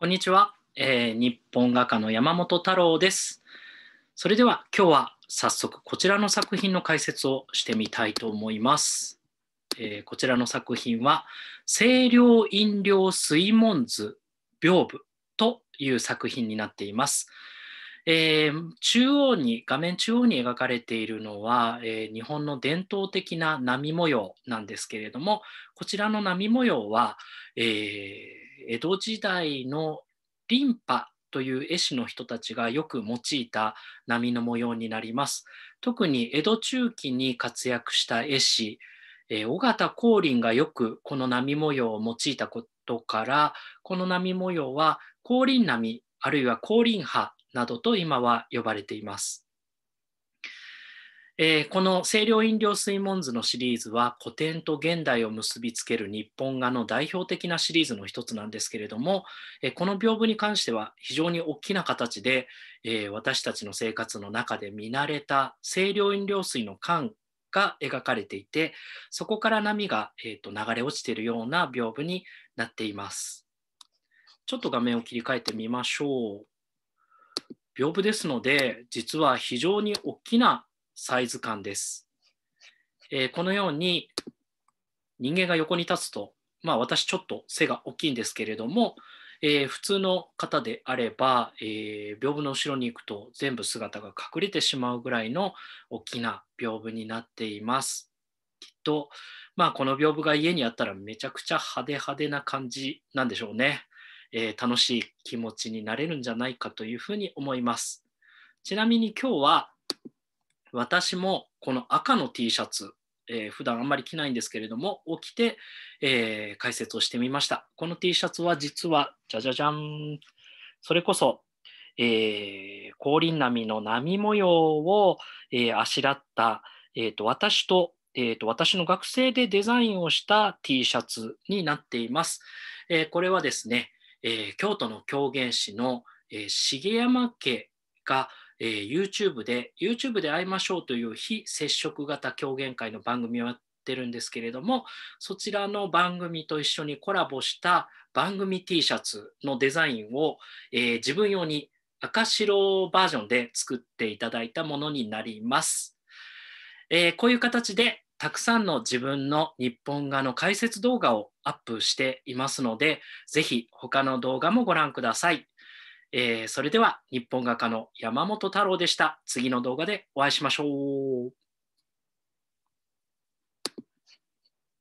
こんにちは、えー、日本画家の山本太郎です。それでは今日は早速こちらの作品の解説をしてみたいと思います。えー、こちらの作品は清涼飲料水門図屏風という作品になっています。えー、中央に画面中央に描かれているのは、えー、日本の伝統的な波模様なんですけれどもこちらの波模様は、えー、江戸時代のリンパという絵師の人たちがよく用いた波の模様になります。特に江戸中期に活躍した絵師、えー、尾形光琳がよくこの波模様を用いたことから、この波模様は光琳波あるいは光琳波などと今は呼ばれています。えー、この清涼飲料水門図のシリーズは古典と現代を結びつける日本画の代表的なシリーズの一つなんですけれども、えー、この屏風に関しては非常に大きな形で、えー、私たちの生活の中で見慣れた清涼飲料水の缶が描かれていてそこから波が、えー、と流れ落ちているような屏風になっています。ちょっと画面を切り替えてみましょう。屏風ですので実は非常に大きなサイズ感です。えー、このように人間が横に立つと、まあ、私ちょっと背が大きいんですけれども、えー、普通の方であれば、えー、屏風の後ろに行くと全部姿が隠れてしまうぐらいの大きな屏風になっています。きっと、まあ、この屏風が家にあったらめちゃくちゃ派手派手な感じなんでしょうね。えー、楽しい気持ちになれるんじゃないかというふうに思います。ちなみに今日は私もこの赤の T シャツ、えー、普段あんまり着ないんですけれども、を着て、えー、解説をしてみました。この T シャツは実は、じゃじゃじゃん、それこそ、えー、降臨波の波模様を、えー、あしらった、えーと、私とえーと、私の学生でデザインをした T シャツになっています。えー、これはですね、えー、京都の狂言師の、えー、重山家が、えー、YouTube で YouTube で会いましょうという非接触型狂言会の番組をやってるんですけれどもそちらの番組と一緒にコラボした番組 T シャツのデザインを、えー、自分用に赤白バージョンで作っていただいたものになります。えー、こういう形でたくさんの自分の日本画の解説動画をアップしていますので、ぜひ他の動画もご覧ください。えー、それでは日本画家の山本太郎でした。次の動画でお会いしましょう。